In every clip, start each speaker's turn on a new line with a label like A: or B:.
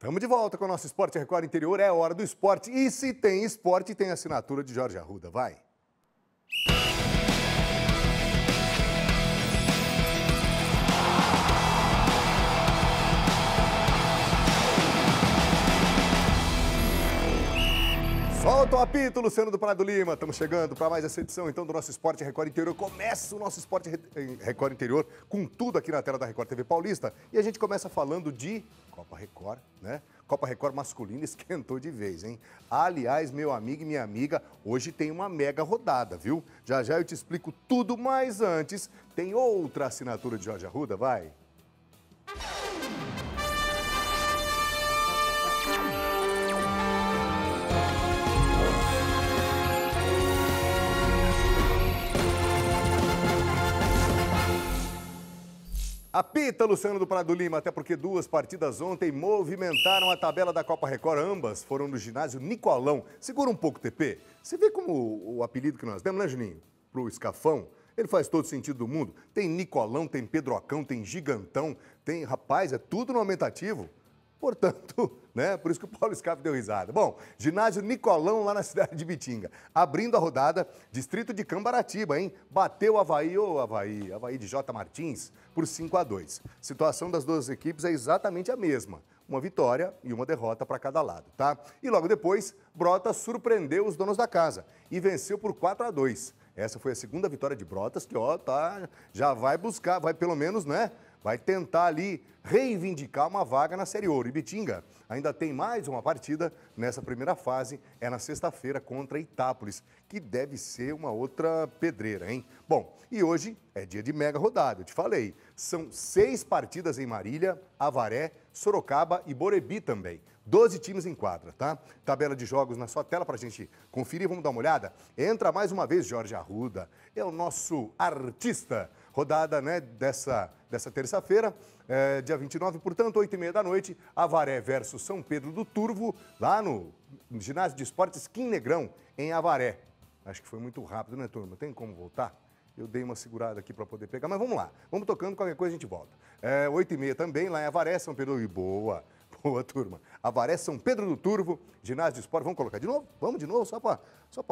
A: Estamos de volta com o nosso Esporte Record Interior. É hora do esporte. E se tem esporte, tem assinatura de Jorge Arruda. Vai! Volta o apito, Luciano do Prado Lima. Estamos chegando para mais essa edição, então, do nosso Esporte Record Interior. Começa o nosso Esporte Record Interior com tudo aqui na tela da Record TV Paulista. E a gente começa falando de Copa Record, né? Copa Record masculina esquentou de vez, hein? Aliás, meu amigo e minha amiga, hoje tem uma mega rodada, viu? Já já eu te explico tudo, mas antes tem outra assinatura de Jorge Arruda, vai! Apita Luciano do Prado Lima, até porque duas partidas ontem movimentaram a tabela da Copa Record. Ambas foram no ginásio Nicolão. Segura um pouco, TP. Você vê como o, o apelido que nós demos, né, Juninho? Pro escafão. Ele faz todo sentido do mundo. Tem Nicolão, tem Pedrocão, tem Gigantão, tem. Rapaz, é tudo no aumentativo. Portanto, né? Por isso que o Paulo Scaff deu risada. Bom, ginásio Nicolão lá na cidade de Bitinga. Abrindo a rodada, distrito de Cambaratiba, hein? Bateu o Havaí, ô Havaí, Havaí de J. Martins, por 5 a 2 Situação das duas equipes é exatamente a mesma. Uma vitória e uma derrota para cada lado, tá? E logo depois, Brota surpreendeu os donos da casa e venceu por 4 a 2 Essa foi a segunda vitória de Brotas, que ó, tá, já vai buscar, vai pelo menos, né? vai tentar ali reivindicar uma vaga na Série Ouro. Ibitinga ainda tem mais uma partida nessa primeira fase, é na sexta-feira contra Itápolis, que deve ser uma outra pedreira, hein? Bom, e hoje é dia de mega rodada, eu te falei. São seis partidas em Marília, Avaré, Sorocaba e Borebi também. Doze times em quadra, tá? Tabela de jogos na sua tela para a gente conferir. Vamos dar uma olhada? Entra mais uma vez Jorge Arruda, é o nosso artista rodada né, dessa, dessa terça-feira, é, dia 29, portanto, 8 e meia da noite, Avaré versus São Pedro do Turvo, lá no ginásio de esportes Kim Negrão, em Avaré. Acho que foi muito rápido, né, turma? Tem como voltar? Eu dei uma segurada aqui para poder pegar, mas vamos lá. Vamos tocando, qualquer coisa a gente volta. É, 8 e meia também, lá em Avaré, São Pedro. E boa, boa turma. Avaré, São Pedro do Turvo, ginásio de esporte. Vamos colocar de novo? Vamos de novo, só para só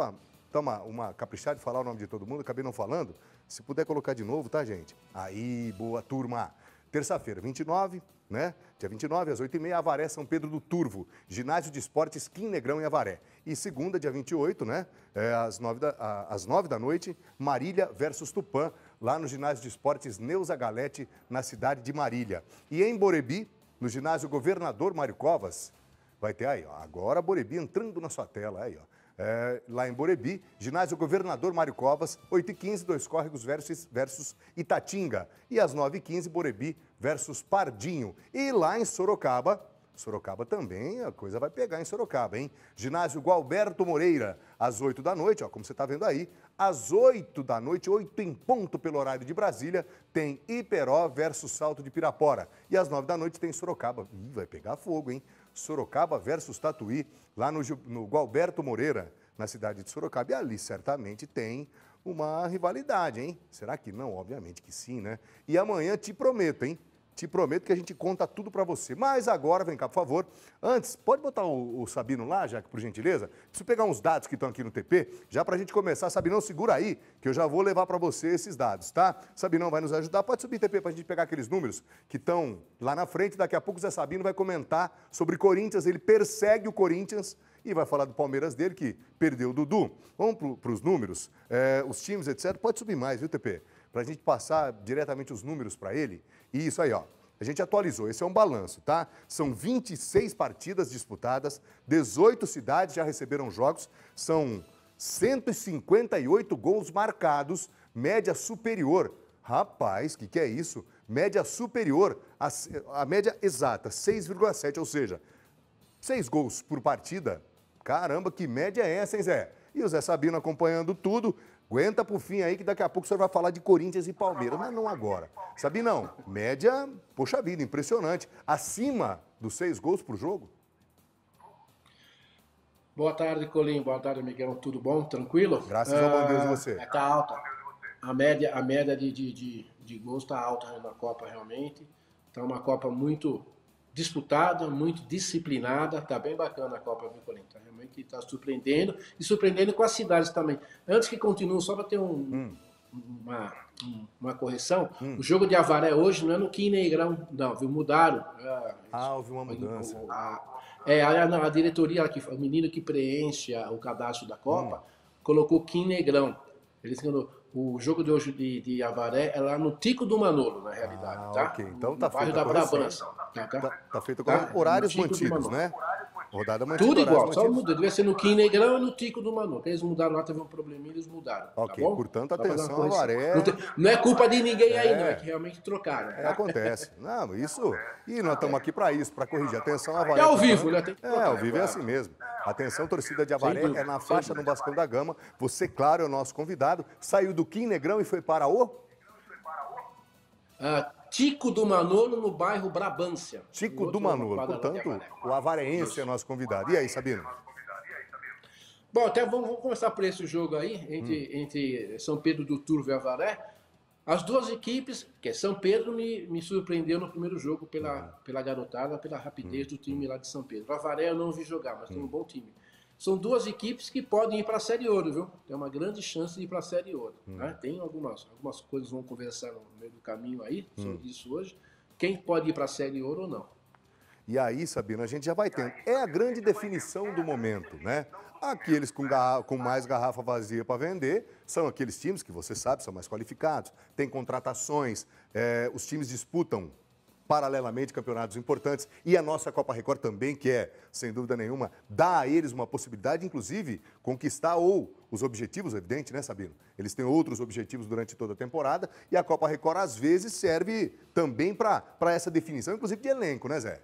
A: dar então, uma, uma caprichada de falar o nome de todo mundo, acabei não falando. Se puder colocar de novo, tá, gente? Aí, boa turma. Terça-feira, 29, né? Dia 29, às 8h30, Avaré, São Pedro do Turvo, Ginásio de Esportes Kim Negrão em Avaré. E segunda, dia 28, né? É, às, 9 da, a, às 9 da noite, Marília versus Tupã, lá no Ginásio de Esportes Neuza Galete, na cidade de Marília. E em Borebi, no ginásio Governador Mário Covas, vai ter aí, ó, agora Borebi entrando na sua tela aí, ó é, lá em Borebi. Ginásio Governador Mário Covas, 8h15, Dois Córregos versus, versus Itatinga. E às 9h15, Borebi versus Pardinho. E lá em Sorocaba, Sorocaba também, a coisa vai pegar em Sorocaba, hein? Ginásio Gualberto Moreira, às 8 da noite, ó, como você está vendo aí, às 8 da noite, 8 em ponto pelo horário de Brasília, tem Iperó versus Salto de Pirapora. E às 9 da noite tem Sorocaba. Ih, vai pegar fogo, hein? Sorocaba versus Tatuí, lá no, no Gualberto Moreira, na cidade de Sorocaba. E ali certamente tem uma rivalidade, hein? Será que não? Obviamente que sim, né? E amanhã te prometo, hein? Te prometo que a gente conta tudo para você. Mas agora, vem cá, por favor. Antes, pode botar o, o Sabino lá, já que por gentileza? Preciso pegar uns dados que estão aqui no TP, já para a gente começar. Sabinão, segura aí, que eu já vou levar para você esses dados, tá? Sabinão vai nos ajudar. Pode subir TP para a gente pegar aqueles números que estão lá na frente. Daqui a pouco o Zé Sabino vai comentar sobre Corinthians. Ele persegue o Corinthians e vai falar do Palmeiras dele, que perdeu o Dudu. Vamos para os números, é, os times, etc. Pode subir mais, viu, TP? para a gente passar diretamente os números para ele. E isso aí, ó. A gente atualizou, esse é um balanço, tá? São 26 partidas disputadas, 18 cidades já receberam jogos, são 158 gols marcados, média superior. Rapaz, o que, que é isso? Média superior, a à média exata, 6,7, ou seja, 6 gols por partida. Caramba, que média é essa, hein, Zé? E o Zé Sabino acompanhando tudo, Aguenta pro fim aí que daqui a pouco o senhor vai falar de Corinthians e Palmeiras, mas não agora. não média, poxa vida, impressionante. Acima dos seis gols por jogo?
B: Boa tarde, Colim. Boa tarde, Miguel. Tudo bom? Tranquilo? Graças ah, a Deus você. Está é, alta. A média, a média de, de, de, de gols está alta né, na Copa, realmente. está uma Copa muito disputada, muito disciplinada. Está bem bacana a Copa, do Colinho? Tá realmente está surpreendendo. E surpreendendo com as cidades também. Antes que continue, só para ter um, hum. uma, uma correção, hum. o jogo de Avaré hoje não é no Quineirão, não, viu? Mudaram. ah, houve uma mudança. A, é, a, a diretoria, o menino que preenche a, o cadastro da Copa, hum. colocou Quineirão. Eles enganou. O jogo de hoje de, de Avaré é lá no Tico do Manolo, na realidade, ah, tá? Ok, então tá feito. Bairro da Brabança. Tá, tá, tá, tá feito tá? com horários mantidos, né?
A: Rodada mantida. Tudo igual, só mudou.
B: Devia ser no Kim Negrão e no Tico do Manu. Eles mudaram lá, teve um probleminha, eles mudaram. Tá ok, tá portanto, atenção ao Não, tem... não, é culpa de ninguém é. aí, não. É, é que realmente trocaram. É, acontece.
A: Não, isso. E nós estamos aqui para isso, para corrigir. Atenção, Avaré. É ao vivo, né? Tem é, ao né? vivo é assim mesmo. Atenção, torcida de Avaré, é na faixa do Bascão da Gama. Você, claro, é o nosso convidado. Saiu do Kim Negrão e foi para o.
B: Ah, Tico do Manolo, no bairro Brabância. Tico do Manolo, portanto, o avareense é nosso convidado. E aí, Sabino? Bom, até vamos, vamos começar por esse jogo aí, entre, hum. entre São Pedro do Turvo e Avaré. As duas equipes, que é São Pedro, me, me surpreendeu no primeiro jogo pela, hum. pela garotada, pela rapidez hum. do time lá de São Pedro. O Avaré eu não vi jogar, mas tem um hum. bom time. São duas equipes que podem ir para a Série Ouro, viu? Tem uma grande chance de ir para a Série Ouro. Hum. Né? Tem algumas, algumas coisas, vão conversar no meio do caminho aí, sobre hum. isso hoje. Quem pode ir para a Série Ouro ou não.
A: E aí, Sabino, a gente já vai tendo. É a grande definição do momento, né? Aqueles com, garra... com mais garrafa vazia para vender são aqueles times que você sabe são mais qualificados, tem contratações, é, os times disputam paralelamente campeonatos importantes e a nossa Copa Record também, que é, sem dúvida nenhuma, dá a eles uma possibilidade, inclusive, conquistar ou os objetivos, evidente, né, Sabino? Eles têm outros objetivos durante toda a temporada e a Copa Record, às vezes, serve também para essa definição, inclusive de elenco, né, Zé?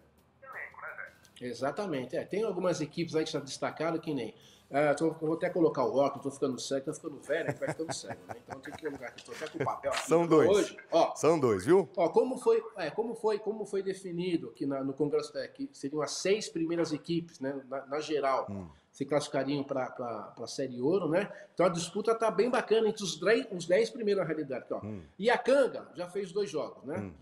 B: Exatamente. É, tem algumas equipes aí que já destacaram que nem ah, vou até colocar o óculos, tô ficando cego, tô ficando velho, vai né? ficando cego. Né? Então tem que lugar aqui, tô até com papel aqui. São dois. Hoje,
A: ó, São dois, viu?
B: Ó, como foi, é, como foi, como foi definido aqui na, no Congresso, é, que seriam as seis primeiras equipes, né, na, na geral, hum. se classificariam para a Série Ouro, né? Então a disputa tá bem bacana entre os, os dez primeiros na realidade. Ó. Hum. E a Canga já fez dois jogos, né? Hum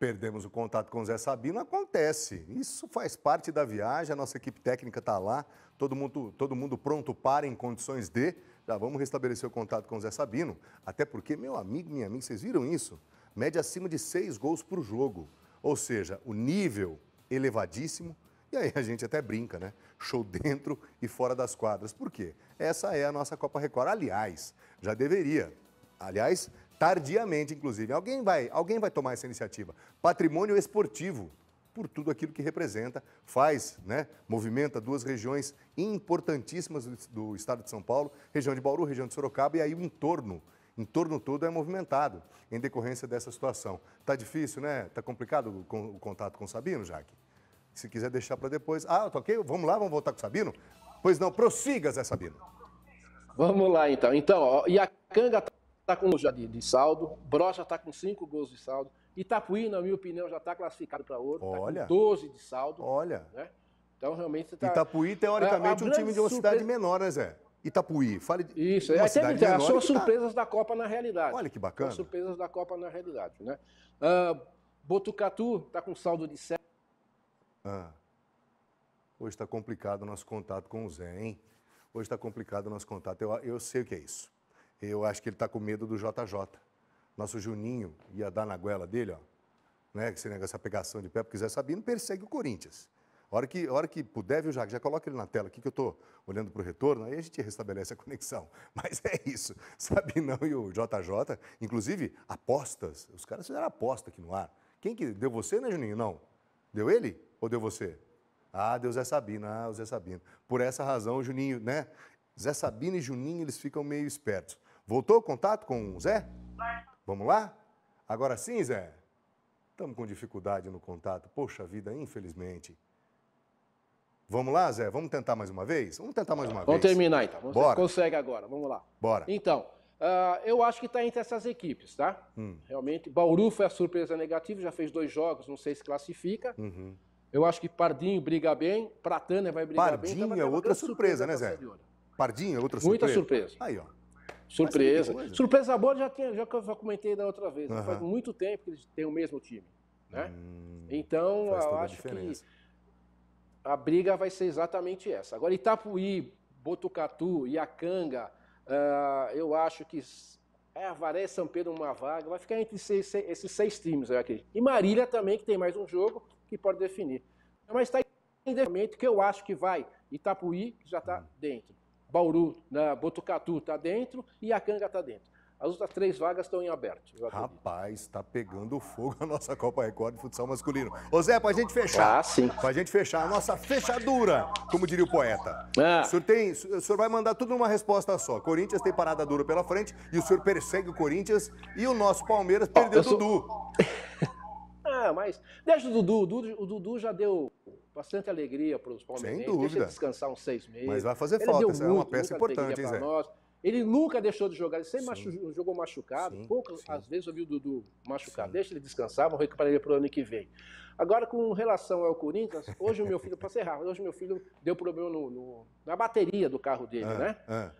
A: perdemos o contato com o Zé Sabino, acontece. Isso faz parte da viagem, a nossa equipe técnica está lá, todo mundo, todo mundo pronto para em condições de. Já vamos restabelecer o contato com o Zé Sabino. Até porque, meu amigo, minha amiga, vocês viram isso? Média acima de seis gols por jogo. Ou seja, o nível elevadíssimo. E aí a gente até brinca, né? Show dentro e fora das quadras. Por quê? Essa é a nossa Copa Record. Aliás, já deveria. Aliás, tardiamente, inclusive. Alguém vai, alguém vai tomar essa iniciativa. Patrimônio esportivo, por tudo aquilo que representa, faz, né, movimenta duas regiões importantíssimas do, estado de São Paulo, região de Bauru, região de Sorocaba e aí o entorno entorno todo é movimentado em decorrência dessa situação. Tá difícil, né? Tá complicado o contato com o Sabino, Jaque? Se quiser deixar para depois. Ah, tá ok? Vamos lá, vamos voltar com o Sabino? Pois não, prossiga,
B: Zé Sabino. Vamos lá, então. Então, ó, e a canga está com já de, de saldo, Brocha está com 5 gols de saldo, Itapuí, na minha opinião, já está classificado para ouro, tá olha, com 12 de saldo. Olha. Né? Então, realmente, está... Itapuí, é, teoricamente, é um time de uma surpre... cidade
A: menor, né, Zé? Itapuí, fale de Isso, uma é, cidade tem, menor. São tá. surpresas
B: tá... da Copa na realidade. Olha que bacana. São surpresas da Copa na realidade, né? Uh, Botucatu está com saldo de 7.
A: Ah. Hoje está complicado o nosso contato com o Zé, hein? Hoje está complicado o nosso contato. Eu, eu sei o que é isso. Eu acho que ele está com medo do JJ. Nosso Juninho ia dar na goela dele, ó. Né, esse negócio, essa pegação de pé, porque Zé Sabino persegue o Corinthians. A hora que, hora que puder, viu, Jaque? Já coloca ele na tela aqui que eu estou olhando para o retorno, aí a gente restabelece a conexão. Mas é isso. Sabinão e o JJ, inclusive, apostas. Os caras fizeram aposta aqui no ar. Quem que. Deu você, né, Juninho? Não. Deu ele ou deu você? Ah, deu Zé Sabino. Ah, o Zé Sabino. Por essa razão, o Juninho, né? Zé Sabino e Juninho, eles ficam meio espertos. Voltou o contato com o Zé? Vamos lá? Agora sim, Zé? Estamos com dificuldade no contato. Poxa vida, infelizmente. Vamos lá, Zé? Vamos tentar mais uma vez? Vamos tentar mais uma Vamos vez. Vamos terminar então. Você Bora.
B: consegue agora. Vamos lá. Bora. Então, uh, eu acho que está entre essas equipes, tá? Hum. Realmente. Bauru foi a surpresa negativa, já fez dois jogos, não sei se classifica. Uhum. Eu acho que Pardinho briga bem, Pratânia vai brigar então Pardinho bem.
A: É né, Pardinho é outra surpresa, surpresa, né, Zé? Pardinho é outra surpresa. Muita surpresa. Aí, ó.
B: Surpresa. Surpresa boa, já, tinha, já, já comentei da outra vez. Uhum. Faz muito tempo que eles têm o mesmo time. Né? Hum, então, eu acho que a briga vai ser exatamente essa. Agora, Itapuí, Botucatu, Iacanga, uh, eu acho que é Avaré, São Pedro, uma vaga. Vai ficar entre seis, seis, esses seis times aqui. E Marília também, que tem mais um jogo que pode definir. Mas está em que eu acho que vai. Itapuí, que já está hum. dentro. Bauru, na Botucatu está dentro e a Canga está dentro. As outras três vagas estão em aberto.
A: Rapaz, está pegando fogo a nossa Copa Record de futsal masculino. Ô Zé, para a gente fechar. Ah, sim. Para a gente fechar, a nossa fechadura, como diria o poeta. Ah. O, senhor tem, o senhor vai mandar tudo numa resposta só. Corinthians tem parada dura pela frente e o senhor persegue o Corinthians e o nosso Palmeiras perdeu o sou... Dudu.
B: ah, mas deixa o Dudu. O Dudu já deu bastante alegria para os palmeirenses. Deixa descansar uns seis meses. Mas vai fazer ele falta, muito, é uma peça importante, hein, Zé? Nós. Ele nunca deixou de jogar, ele sempre machu jogou machucado. Sim, Poucas sim. às vezes eu vi o Dudu machucado. Sim. Deixa ele descansar, vou recuperar ele para o ano que vem. Agora, com relação ao Corinthians, hoje o meu filho, para errado, hoje o meu filho deu problema no, no, na bateria do carro dele, ah, né? Ah.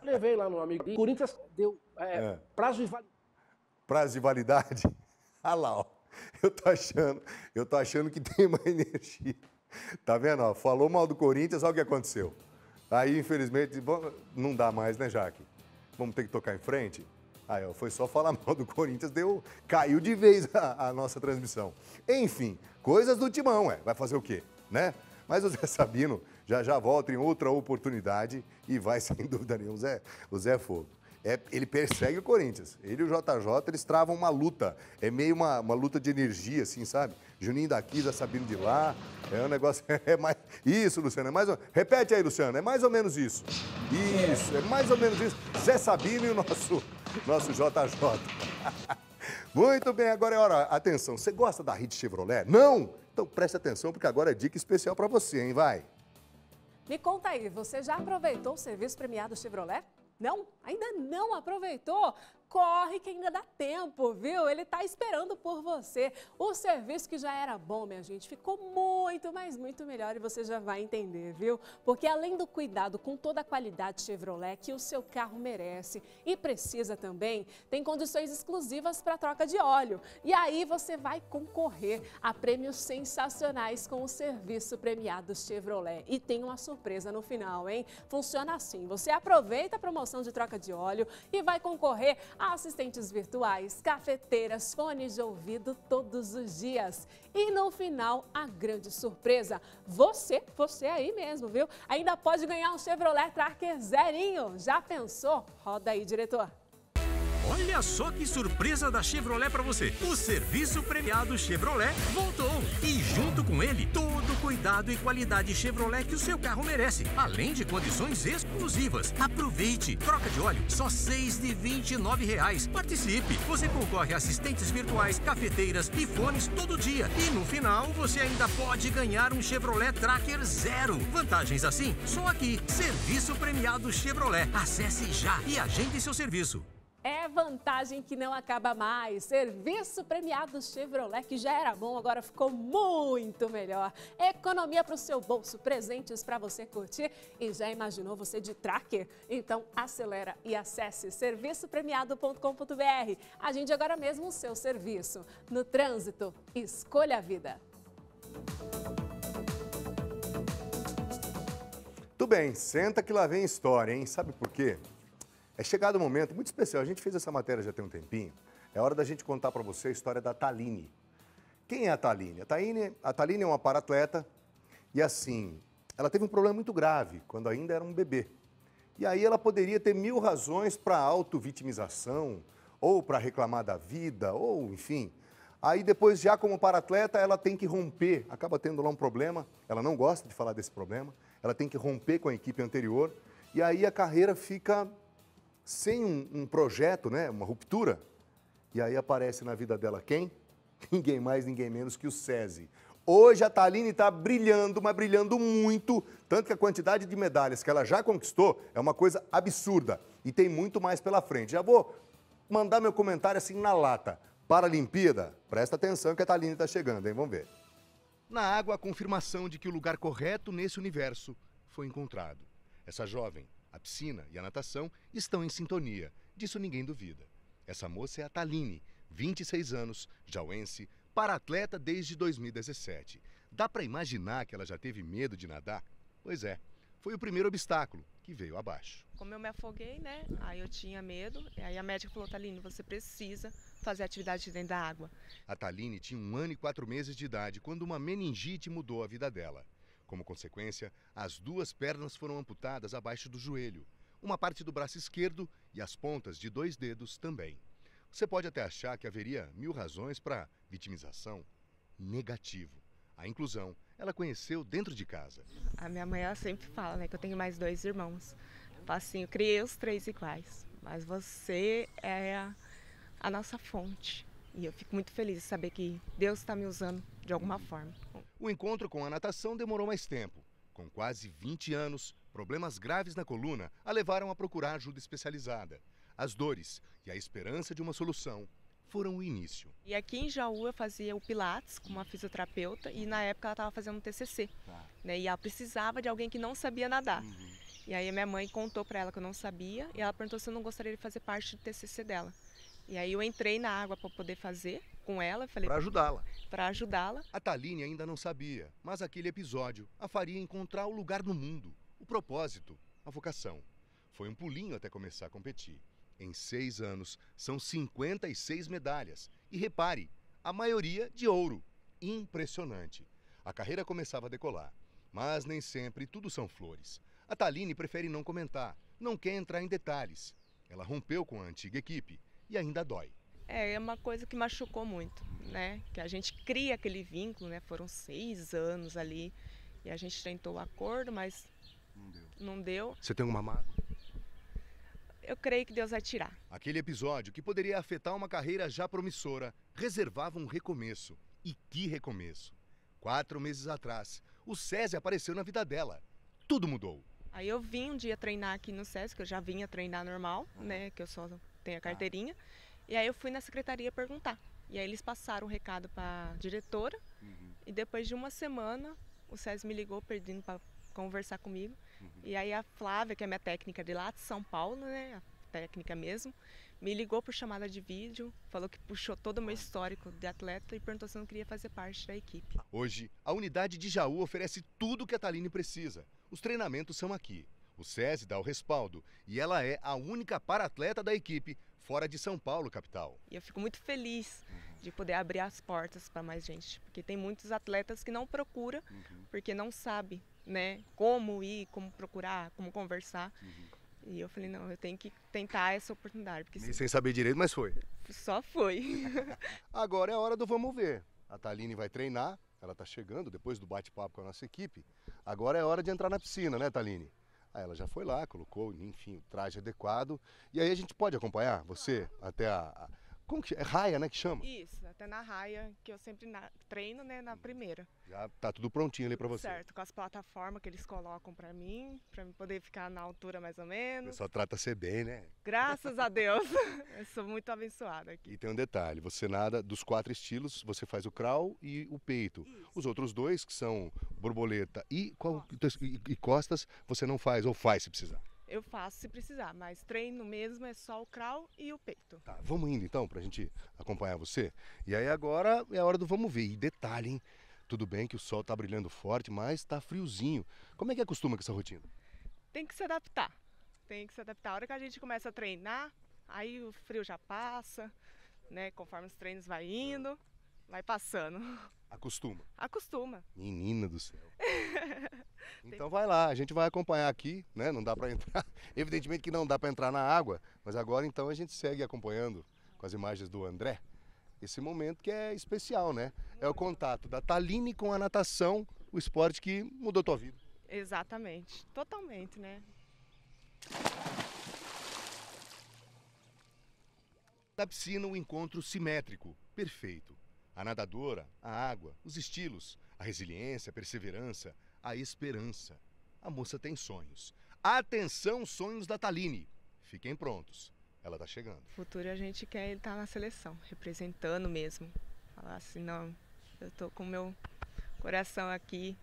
B: Levei lá no amigo O Corinthians deu é, ah. prazo de validade.
A: Prazo de validade?
B: Ah lá, ó.
A: Eu tô achando, eu tô achando que tem uma energia. Tá vendo? Ó, falou mal do Corinthians, olha o que aconteceu. Aí, infelizmente, não dá mais, né, Jaque? Vamos ter que tocar em frente? Aí, ó, foi só falar mal do Corinthians, deu, caiu de vez a, a nossa transmissão. Enfim, coisas do timão, é. Vai fazer o quê, né? Mas o Zé Sabino já já volta em outra oportunidade e vai, sem dúvida nenhuma, o Zé, o Zé Fogo. É, ele persegue o Corinthians. Ele e o JJ, eles travam uma luta. É meio uma, uma luta de energia, assim, sabe? Juninho daqui, já sabendo de lá. É um negócio. É mais. Isso, Luciano, é mais. Repete aí, Luciano. É mais ou menos isso. Isso, é mais ou menos isso. Zé Sabino e o nosso, nosso JJ. Muito bem, agora é hora. Atenção, você gosta da Hit Chevrolet? Não? Então preste atenção, porque agora é dica especial para você, hein? Vai!
C: Me conta aí, você já aproveitou o serviço premiado Chevrolet? Não, ainda não aproveitou corre que ainda dá tempo, viu? Ele está esperando por você. O serviço que já era bom, minha gente, ficou muito, mas muito melhor e você já vai entender, viu? Porque além do cuidado com toda a qualidade Chevrolet que o seu carro merece e precisa também, tem condições exclusivas para troca de óleo. E aí você vai concorrer a prêmios sensacionais com o serviço premiado Chevrolet. E tem uma surpresa no final, hein? Funciona assim, você aproveita a promoção de troca de óleo e vai concorrer assistentes virtuais, cafeteiras, fones de ouvido todos os dias. E no final, a grande surpresa. Você, você aí mesmo, viu? Ainda pode ganhar um Chevrolet Tracker zerinho. Já pensou? Roda aí, diretor.
A: Olha só que surpresa da Chevrolet para você. O serviço premiado Chevrolet voltou. E junto com ele, todo o cuidado e qualidade Chevrolet que o seu carro
B: merece. Além de condições exclusivas. Aproveite. Troca de óleo, só seis de 29 reais. Participe. Você concorre a assistentes virtuais, cafeteiras e fones todo dia. E no final, você ainda pode ganhar um Chevrolet Tracker Zero. Vantagens
A: assim, só aqui. Serviço premiado Chevrolet. Acesse já e agende seu serviço.
C: É vantagem que não acaba mais. Serviço premiado Chevrolet, que já era bom, agora ficou muito melhor. Economia para o seu bolso, presentes para você curtir. E já imaginou você de tracker? Então acelera e acesse serviçopremiado.com.br. Agende agora mesmo o seu serviço. No trânsito, escolha a vida.
A: Tudo bem, senta que lá vem história, hein? Sabe por quê? É chegado um momento muito especial. A gente fez essa matéria já tem um tempinho. É hora da gente contar para você a história da Taline. Quem é a Taline? A Taline, a Taline é uma paratleta e assim, ela teve um problema muito grave quando ainda era um bebê. E aí ela poderia ter mil razões para auto-vitimização, ou para reclamar da vida, ou enfim. Aí depois, já como paratleta, ela tem que romper, acaba tendo lá um problema, ela não gosta de falar desse problema, ela tem que romper com a equipe anterior, e aí a carreira fica sem um, um projeto, né? Uma ruptura. E aí aparece na vida dela quem? Ninguém mais, ninguém menos que o SESI. Hoje a Taline está brilhando, mas brilhando muito, tanto que a quantidade de medalhas que ela já conquistou é uma coisa absurda e tem muito mais pela frente. Já vou mandar meu comentário assim na lata. Paralimpíada, presta atenção que a Taline está chegando, hein? Vamos ver. Na água, a confirmação de que o lugar correto nesse universo foi encontrado. Essa jovem a piscina e a natação estão em sintonia, disso ninguém duvida. Essa moça é a Taline, 26 anos, jauense, para-atleta desde 2017. Dá para imaginar que ela já teve medo de nadar? Pois é, foi o primeiro obstáculo que veio abaixo.
D: Como eu me afoguei, né? Aí eu tinha medo. Aí a médica falou: Taline, você precisa fazer atividade dentro da água.
A: A Taline tinha um ano e quatro meses de idade quando uma meningite mudou a vida dela. Como consequência, as duas pernas foram amputadas abaixo do joelho, uma parte do braço esquerdo e as pontas de dois dedos também. Você pode até achar que haveria mil razões para vitimização. Negativo. A inclusão ela conheceu dentro de casa.
D: A minha mãe ela sempre fala né, que eu tenho mais dois irmãos. Assim, eu criei os três iguais, mas você é a, a nossa fonte. E eu fico muito feliz de saber que Deus está me usando de alguma forma.
A: O encontro com a natação demorou mais tempo. Com quase 20 anos, problemas graves na coluna a levaram a procurar ajuda especializada. As dores e a esperança de uma solução foram o início.
D: E aqui em Jaú eu fazia o Pilates com uma fisioterapeuta e na época ela estava fazendo um TCC. Tá. Né, e ela precisava de alguém que não sabia nadar. Uhum. E aí a minha mãe contou para ela que eu não sabia e ela perguntou se eu não gostaria de fazer parte do TCC dela. E aí eu entrei na água para poder fazer com ela. Para ajudá-la.
A: Para ajudá-la. A Taline ainda não sabia, mas aquele episódio a faria encontrar o lugar no mundo, o propósito, a vocação. Foi um pulinho até começar a competir. Em seis anos, são 56 medalhas. E repare, a maioria de ouro. Impressionante. A carreira começava a decolar. Mas nem sempre tudo são flores. A Taline prefere não comentar, não quer entrar em detalhes. Ela rompeu com a antiga equipe e ainda dói.
D: É, é uma coisa que machucou muito, né? Que a gente cria aquele vínculo, né? Foram seis anos ali e a gente tentou o acordo, mas não deu. Não deu.
A: Você tem uma mágoa?
D: Eu creio que Deus vai tirar.
A: Aquele episódio que poderia afetar uma carreira já promissora reservava um recomeço. E que recomeço! Quatro meses atrás, o César apareceu na vida dela. Tudo mudou.
D: Aí eu vim um dia treinar aqui no SESI, que eu já vinha treinar normal, né? Que eu só tenho a carteirinha. Ah. E aí eu fui na secretaria perguntar. E aí eles passaram o um recado para diretora. Uhum. E depois de uma semana, o SES me ligou pedindo para conversar comigo. Uhum. E aí a Flávia, que é minha técnica de lá de São Paulo, né, a técnica mesmo, me ligou por chamada de vídeo, falou que puxou todo o meu histórico de atleta e perguntou se eu não queria fazer parte da equipe.
A: Hoje, a unidade de Jaú oferece tudo que a Taline precisa. Os treinamentos são aqui. O SESI dá o respaldo e ela é a única para-atleta da equipe fora de São Paulo, capital.
D: E eu fico muito feliz de poder abrir as portas para mais gente, porque tem muitos atletas que não procura uhum. porque não sabe, né, como ir, como procurar, como conversar. Uhum. E eu falei, não, eu tenho que tentar essa oportunidade. Porque se... sem
A: saber direito, mas foi. Só foi. Agora é a hora do vamos ver. A Taline vai treinar, ela está chegando depois do bate-papo com a nossa equipe. Agora é hora de entrar na piscina, né, Taline? Aí ela já foi lá, colocou, enfim, o traje adequado. E aí a gente pode acompanhar você até a, a como que é? Raia, né? Que chama?
D: Isso, até na raia, que eu sempre na, treino, né? Na hum. primeira.
A: Já tá tudo prontinho ali para você. Certo,
D: com as plataformas que eles colocam para mim, para eu poder ficar na altura mais ou menos. Só
A: trata ser bem, né?
D: Graças a Deus. eu sou muito abençoada aqui.
A: E tem um detalhe: você nada dos quatro estilos, você faz o crawl e o peito. Isso. Os outros dois, que são borboleta e, qual, costas. e costas, você não faz, ou faz se precisar
D: eu faço se precisar, mas treino mesmo é só o crawl e o peito.
A: Tá, vamos indo então para a gente acompanhar você. E aí agora é a hora do vamos ver. E detalhe, hein? Tudo bem que o sol está brilhando forte, mas está friozinho. Como é que acostuma com essa rotina?
D: Tem que se adaptar. Tem que se adaptar. A hora que a gente começa a treinar, aí o frio já passa, né? Conforme os treinos vai indo, vai passando. Acostuma. Acostuma.
A: Menina do céu. então vai lá, a gente vai acompanhar aqui, né? Não dá para entrar. Evidentemente que não dá para entrar na água, mas agora então a gente segue acompanhando com as imagens do André esse momento que é especial, né? É o contato da Taline com a natação, o esporte que mudou tua vida.
D: Exatamente, totalmente, né?
A: Da piscina, o um encontro simétrico, perfeito. A nadadora, a água, os estilos, a resiliência, a perseverança, a esperança. A moça tem sonhos. Atenção, sonhos da Taline. Fiquem prontos. Ela está chegando.
D: Futuro a gente quer estar tá na seleção, representando mesmo. Falar assim, não, eu tô com meu coração aqui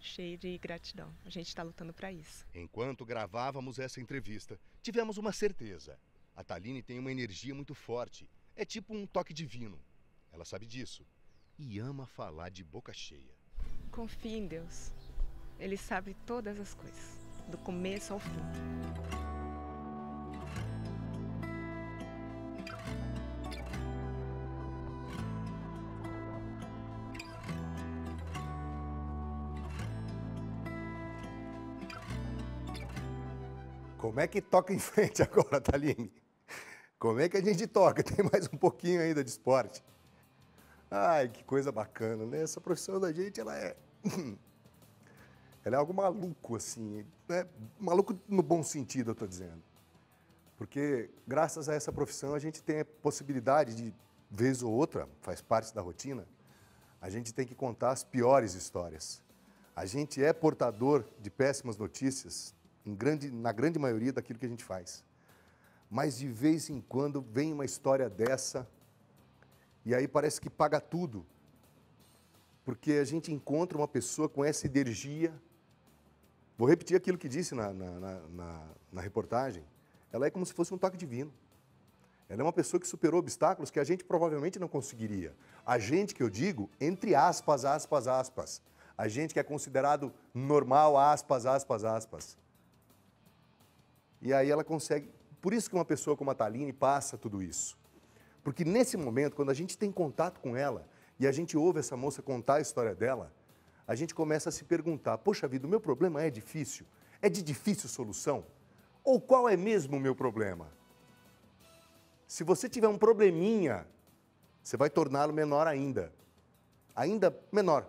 D: cheio de gratidão. A gente está lutando
A: para isso. Enquanto gravávamos essa entrevista, tivemos uma certeza. A Taline tem uma energia muito forte. É tipo um toque divino. Ela sabe disso e ama falar de boca cheia.
D: Confie em Deus. Ele sabe todas as coisas, do começo ao fim.
A: Como é que toca em frente agora, Taline? Como é que a gente toca? Tem mais um pouquinho ainda de esporte. Ai, que coisa bacana, né? Essa profissão da gente, ela é. ela é algo maluco, assim. Né? Maluco no bom sentido, eu estou dizendo. Porque, graças a essa profissão, a gente tem a possibilidade de, vez ou outra, faz parte da rotina, a gente tem que contar as piores histórias. A gente é portador de péssimas notícias, grande, na grande maioria daquilo que a gente faz. Mas, de vez em quando, vem uma história dessa e aí parece que paga tudo. Porque a gente encontra uma pessoa com essa energia. Vou repetir aquilo que disse na, na, na, na reportagem. Ela é como se fosse um toque divino. Ela é uma pessoa que superou obstáculos que a gente provavelmente não conseguiria. A gente que eu digo, entre aspas, aspas, aspas. A gente que é considerado normal, aspas, aspas, aspas. E aí ela consegue. Por isso que uma pessoa como a Taline passa tudo isso. Porque nesse momento, quando a gente tem contato com ela e a gente ouve essa moça contar a história dela, a gente começa a se perguntar: poxa vida, o meu problema é difícil? É de difícil solução? Ou qual é mesmo o meu problema? Se você tiver um probleminha, você vai torná-lo menor ainda. Ainda menor.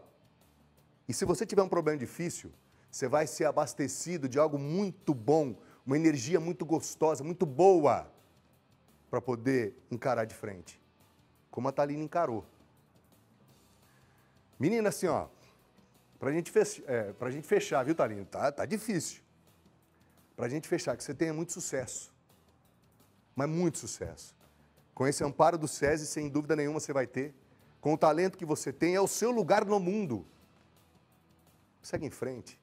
A: E se você tiver um problema difícil, você vai ser abastecido de algo muito bom, uma energia muito gostosa, muito boa para poder encarar de frente, como a Thalina encarou. Menina, assim, ó, para gente, fech... é, pra gente fechar, viu, Thalina? Tá, tá difícil. Para gente fechar, que você tenha muito sucesso. Mas muito sucesso. Com esse amparo do SESI, sem dúvida nenhuma, você vai ter. Com o talento que você tem, é o seu lugar no mundo. Segue em frente.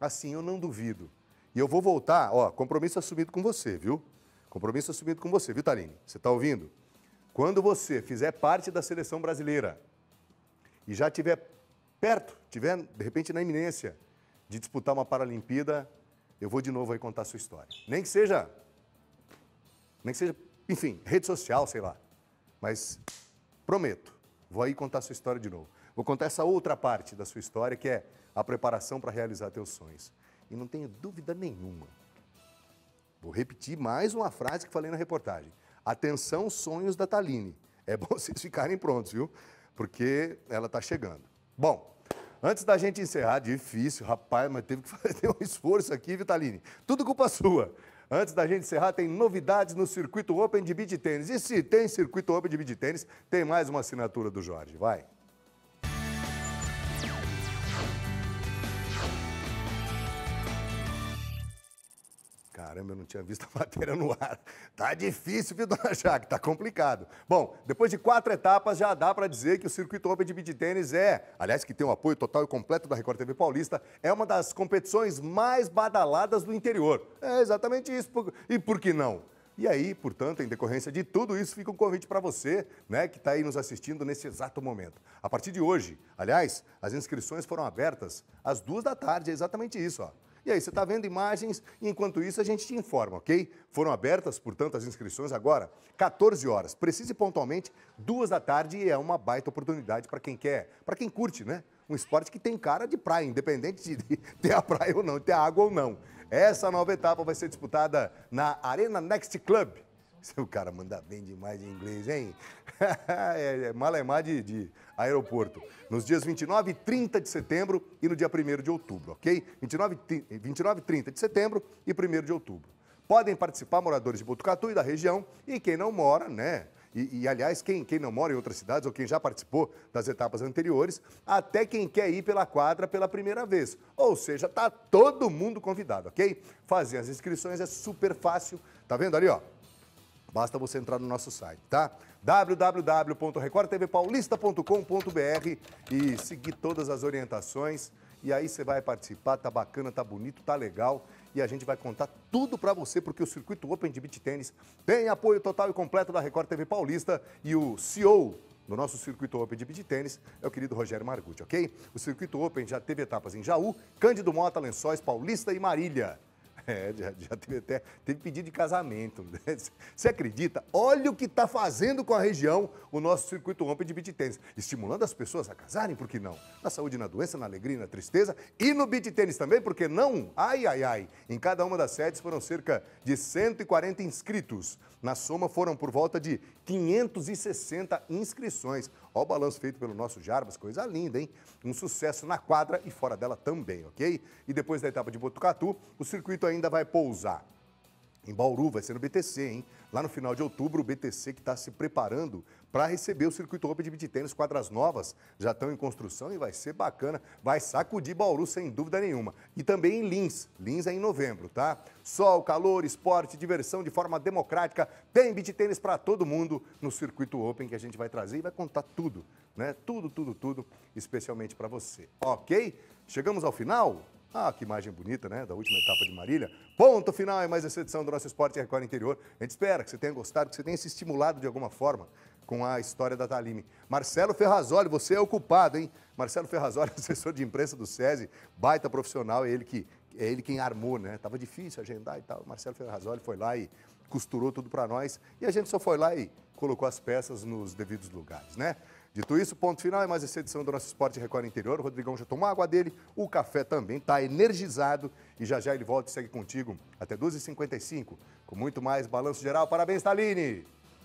A: Assim, eu não duvido. E eu vou voltar, ó, compromisso assumido com você, viu? Compromisso assumido com você, Vitalini. Você está ouvindo? Quando você fizer parte da seleção brasileira e já tiver perto, tiver de repente na iminência de disputar uma Paralimpíada, eu vou de novo aí contar a sua história. Nem que seja, nem que seja, enfim, rede social, sei lá. Mas prometo, vou aí contar a sua história de novo. Vou contar essa outra parte da sua história que é a preparação para realizar teus sonhos. E não tenho dúvida nenhuma Vou repetir mais uma frase que falei na reportagem. Atenção, sonhos da Taline. É bom vocês ficarem prontos, viu? Porque ela está chegando. Bom, antes da gente encerrar, difícil, rapaz, mas teve que fazer um esforço aqui, Taline? Tudo culpa sua. Antes da gente encerrar, tem novidades no circuito Open de beat tênis. E se tem circuito Open de beat tênis, tem mais uma assinatura do Jorge. Vai. Caramba, eu não tinha visto a matéria no ar. Tá difícil, viu, dona Jaque? Tá complicado. Bom, depois de quatro etapas, já dá para dizer que o Circuito Open de Beach Tênis é, aliás, que tem o um apoio total e completo da Record TV Paulista, é uma das competições mais badaladas do interior. É exatamente isso. E por que não? E aí, portanto, em decorrência de tudo isso, fica um convite para você, né, que está aí nos assistindo nesse exato momento. A partir de hoje, aliás, as inscrições foram abertas às duas da tarde, é exatamente isso, ó. E aí, você está vendo imagens e enquanto isso a gente te informa, ok? Foram abertas, portanto, as inscrições agora, 14 horas. Precise pontualmente, duas da tarde e é uma baita oportunidade para quem quer, para quem curte, né? Um esporte que tem cara de praia, independente de ter a praia ou não, ter água ou não. Essa nova etapa vai ser disputada na Arena Next Club, seu cara manda bem demais em inglês, hein? é, é malemar de, de, aeroporto. Nos dias 29 e 30 de setembro e no dia 1 de outubro, ok? 29, e 30 de setembro e 1 de outubro. Podem participar moradores de Botucatu e da região e quem não mora, né? E, e, aliás, quem, quem não mora em outras cidades ou quem já participou das etapas anteriores, até quem quer ir pela quadra pela primeira vez. Ou seja, está todo mundo convidado, ok? Fazer as inscrições é super fácil. Tá vendo ali, ó? Basta você entrar no nosso site, tá? www.recordtvpaulista.com.br e seguir todas as orientações. E aí você vai participar, tá bacana, tá bonito, tá legal. E a gente vai contar tudo para você, porque o Circuito Open de Beach Tênis tem apoio total e completo da Record TV Paulista e o CEO do nosso Circuito Open de Beach Tênis é o querido Rogério Margutti, ok? O Circuito Open já teve etapas em Jaú, Cândido Mota, Lençóis, Paulista e Marília. É, já, já teve até teve pedido de casamento. Né? Você acredita? Olha o que está fazendo com a região o nosso circuito open de beat tênis. Estimulando as pessoas a casarem, por que não? Na saúde, na doença, na alegria, na tristeza e no beat tênis também, por que não? Ai, ai, ai. Em cada uma das sedes foram cerca de 140 inscritos. Na soma foram por volta de 560 inscrições. Olha o balanço feito pelo nosso Jarbas, coisa linda, hein? Um sucesso na quadra e fora dela também, ok? E depois da etapa de Botucatu, o circuito ainda vai pousar em Bauru, vai ser no BTC, hein? Lá no final de outubro, o BTC que está se preparando para receber o circuito Open de beat tênis, quadras novas já estão em construção e vai ser bacana, vai sacudir Bauru sem dúvida nenhuma. E também em Lins, Lins é em novembro, tá? Sol, calor, esporte, diversão de forma democrática, tem beat tênis para todo mundo no circuito Open que a gente vai trazer e vai contar tudo, né? Tudo, tudo, tudo, especialmente para você. OK? Chegamos ao final? Ah, que imagem bonita, né? Da última etapa de Marília. Ponto final em mais essa edição do nosso Esporte Record Interior. A gente espera que você tenha gostado, que você tenha se estimulado de alguma forma com a história da Talime. Marcelo Ferrazoli, você é o culpado, hein? Marcelo Ferrazoli, assessor de imprensa do SESI, baita profissional, é ele que é ele quem armou, né? Tava difícil agendar e tal. Marcelo Ferrazoli foi lá e costurou tudo para nós e a gente só foi lá e colocou as peças nos devidos lugares, né? Dito isso, ponto final é mais essa edição do nosso Esporte Record Interior. O Rodrigão já tomou água dele, o café também está energizado e já já ele volta e segue contigo até 12h55 com muito mais Balanço Geral. Parabéns, Taline!